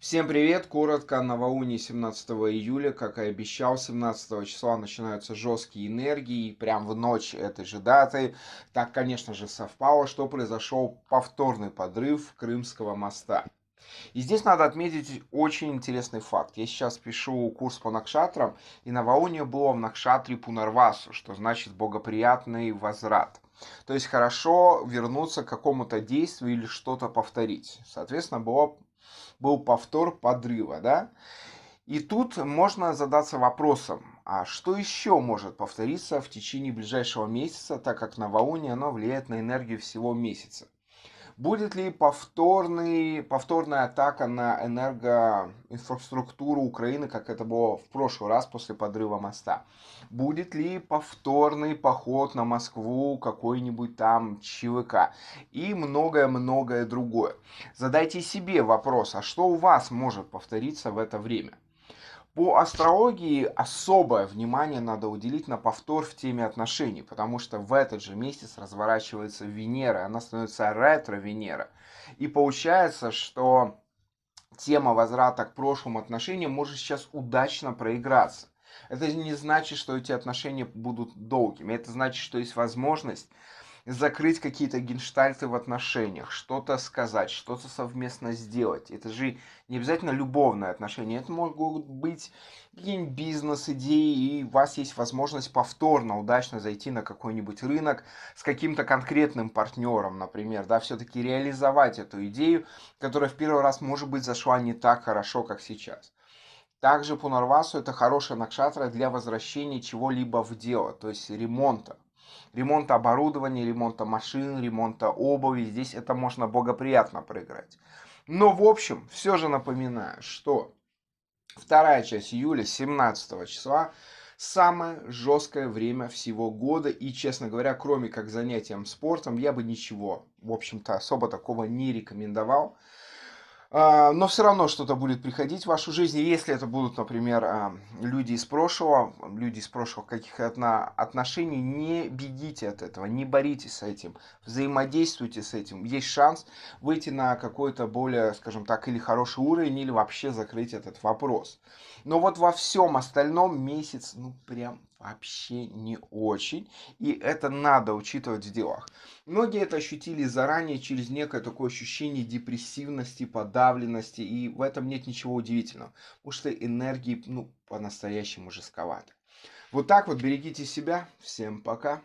Всем привет! Коротко, на Вауне 17 июля, как и обещал, 17 числа начинаются жесткие энергии, прям в ночь этой же даты. Так, конечно же, совпало, что произошел повторный подрыв Крымского моста. И здесь надо отметить очень интересный факт. Я сейчас пишу курс по Накшатрам, и на Вауне было в Накшатре Пунарвасу, что значит «богоприятный возврат». То есть хорошо вернуться к какому-то действию или что-то повторить. Соответственно, было был повтор подрыва, да? И тут можно задаться вопросом, а что еще может повториться в течение ближайшего месяца, так как новолуние оно влияет на энергию всего месяца. Будет ли повторный, повторная атака на энергоинфраструктуру Украины, как это было в прошлый раз после подрыва моста? Будет ли повторный поход на Москву какой-нибудь там ЧВК? И многое-многое другое. Задайте себе вопрос, а что у вас может повториться в это время? По астрологии особое внимание надо уделить на повтор в теме отношений, потому что в этот же месяц разворачивается Венера, она становится ретро-Венера. И получается, что тема возврата к прошлым отношениям может сейчас удачно проиграться. Это не значит, что эти отношения будут долгими, это значит, что есть возможность закрыть какие-то генштальты в отношениях, что-то сказать, что-то совместно сделать. Это же не обязательно любовные отношения, это могут быть какие бизнес-идеи, и у вас есть возможность повторно, удачно зайти на какой-нибудь рынок с каким-то конкретным партнером, например, да, все-таки реализовать эту идею, которая в первый раз, может быть, зашла не так хорошо, как сейчас. Также Пунарвасу это хорошая накшатра для возвращения чего-либо в дело, то есть ремонта ремонта оборудования, ремонта машин, ремонта обуви. Здесь это можно благоприятно проиграть. Но в общем, все же напоминаю, что вторая часть июля 17 числа самое жесткое время всего года. И, честно говоря, кроме как занятием спортом, я бы ничего, в общем-то, особо такого не рекомендовал. А, но все равно что-то будет приходить в вашу жизнь. если это будут, например, а, люди из прошлого, люди из прошлых каких-то отношений, не бегите от этого, не боритесь с этим, взаимодействуйте с этим. Есть шанс выйти на какой-то более, скажем так, или хороший уровень, или вообще закрыть этот вопрос. Но вот во всем остальном месяц, ну прям вообще не очень. И это надо учитывать в делах. Многие это ощутили заранее через некое такое ощущение депрессивности, подавленности. И в этом нет ничего удивительного. Потому что энергии, ну, по-настоящему жестковато. Вот так вот берегите себя. Всем пока.